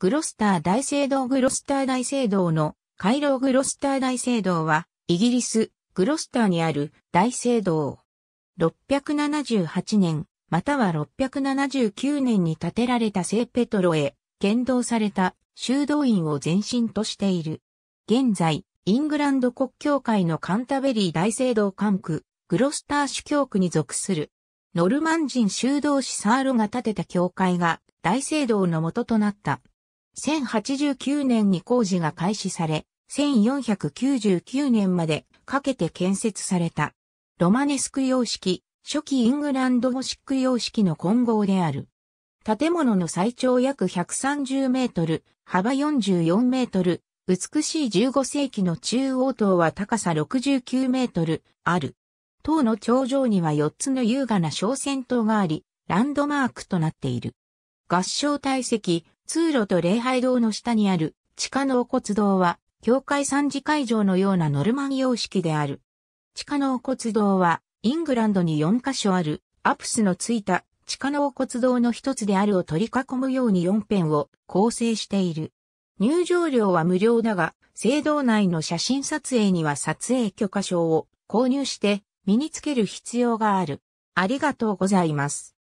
グロスター大聖堂グロスター大聖堂の回廊グロスター大聖堂は、イギリス、グロスターにある大聖堂。678年、または679年に建てられた聖ペトロへ、剣道された修道院を前身としている。現在、イングランド国教会のカンタベリー大聖堂管区、グロスター主教区に属する。ノルマン人修道士サーロが建てた教会が大聖堂の元となった。1089年に工事が開始され、1499年までかけて建設された。ロマネスク様式、初期イングランドゴシック様式の混合である。建物の最長約130メートル、幅44メートル、美しい15世紀の中央塔は高さ69メートル、ある。塔の頂上には4つの優雅な小戦塔があり、ランドマークとなっている。合唱体積、通路と礼拝堂の下にある地下納骨堂は、教会三次会場のようなノルマン様式である。地下納骨堂は、イングランドに4カ所ある、アプスのついた地下納骨堂の一つであるを取り囲むように4辺を構成している。入場料は無料だが、聖堂内の写真撮影には撮影許可証を購入して身につける必要がある。ありがとうございます。